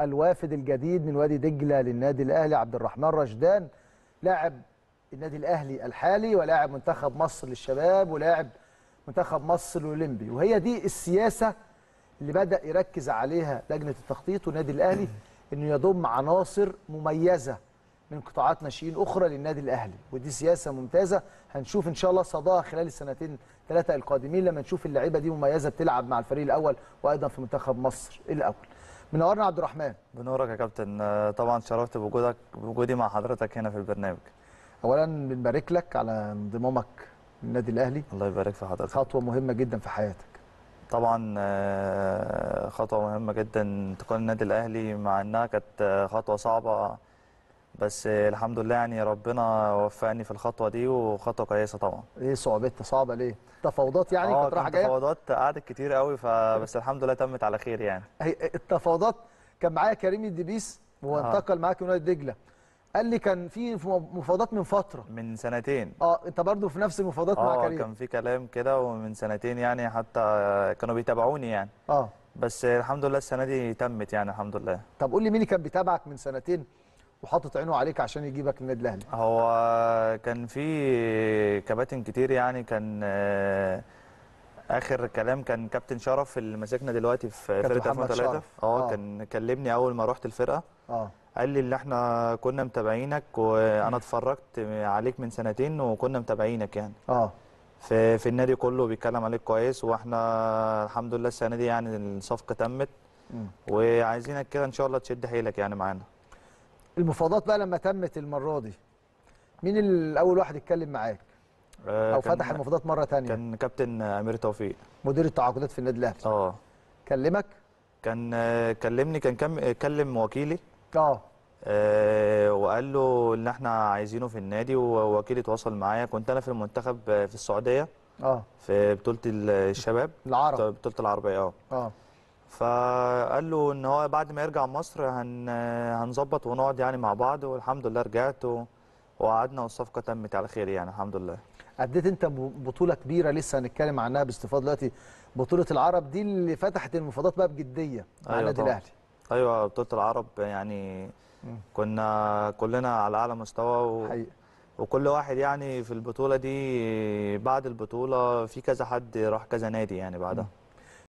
الوافد الجديد من وادي دجلة للنادي الأهلي عبد الرحمن رشدان لاعب النادي الأهلي الحالي ولاعب منتخب مصر للشباب ولاعب منتخب مصر الأولمبي وهي دي السياسة اللي بدأ يركز عليها لجنة التخطيط والنادي الأهلي أنه يضم عناصر مميزة من قطاعات ناشئين أخرى للنادي الأهلي ودي سياسة ممتازة هنشوف إن شاء الله صداها خلال السنتين ثلاثة القادمين لما نشوف اللعيبة دي مميزة بتلعب مع الفريق الأول وأيضا في منتخب مصر الأول منورنا عبد الرحمن بنورك يا كابتن آه، طبعا شرفت بوجودك بوجودي مع حضرتك هنا في البرنامج اولا بنبارك لك على انضمامك للنادي الاهلي الله يبارك في حضرتك خطوه مهمه جدا في حياتك طبعا آه، خطوه مهمه جدا انتقال النادي الاهلي مع انها كانت آه، خطوه صعبه بس الحمد لله يعني ربنا وفقني في الخطوه دي وخطوه كويسه طبعا ايه صعوبتها صعبه ليه تفاوضات يعني آه، كانت رايحه جايه تفاوضات قعدت كتير قوي فبس الحمد لله تمت على خير يعني التفاوضات كان معايا كريم الدبيس وانتقل آه. معاك من دجله قال لي كان في مفاوضات من فتره من سنتين اه انت برضه في نفس المفاوضات مع آه، كريم اه كان في كلام كده ومن سنتين يعني حتى كانوا بيتابعوني يعني اه بس الحمد لله السنه دي تمت يعني الحمد لله طب قول لي مين اللي كان بيتابعك من سنتين وحاطط عينه عليك عشان يجيبك النادي الاهلي هو كان في كباتن كتير يعني كان آه، اخر كلام كان كابتن شرف اللي ماسكنا دلوقتي في فرقه 2003 اه كان كلمني اول ما رحت الفرقه اه قال لي اللي احنا كنا متابعينك وانا اتفرجت عليك من سنتين وكنا متابعينك يعني اه في في النادي كله بيتكلم عليك كويس واحنا الحمد لله السنه دي يعني الصفقه تمت وعايزينك كده ان شاء الله تشد حيلك يعني معانا المفاوضات بقى لما تمت المره دي مين اول واحد اتكلم معاك آه، او فتح المفاوضات مره ثانيه كان كابتن امير توفيق مدير التعاقدات في النادي الاهلي اه كلمك كان آه، كلمني كان كم... كلم وكيلي آه. اه وقال له اللي احنا عايزينه في النادي ووكيلي تواصل معايا كنت انا في المنتخب في السعوديه اه في بطوله الشباب العرب بطوله العربيه اه اه فقال له ان هو بعد ما يرجع مصر هن هنظبط ونقعد يعني مع بعض والحمد لله رجعت وقعدنا والصفقه تمت على خير يعني الحمد لله اديت انت بطوله كبيره لسه هنتكلم عنها باستفاضه دلوقتي بطوله العرب دي اللي فتحت المفاوضات بقى بجديه مع أيوة النادي الاهلي ايوه بطوله العرب يعني كنا كلنا على اعلى مستوى و... حقيقة. وكل واحد يعني في البطوله دي بعد البطوله في كذا حد راح كذا نادي يعني بعدها م.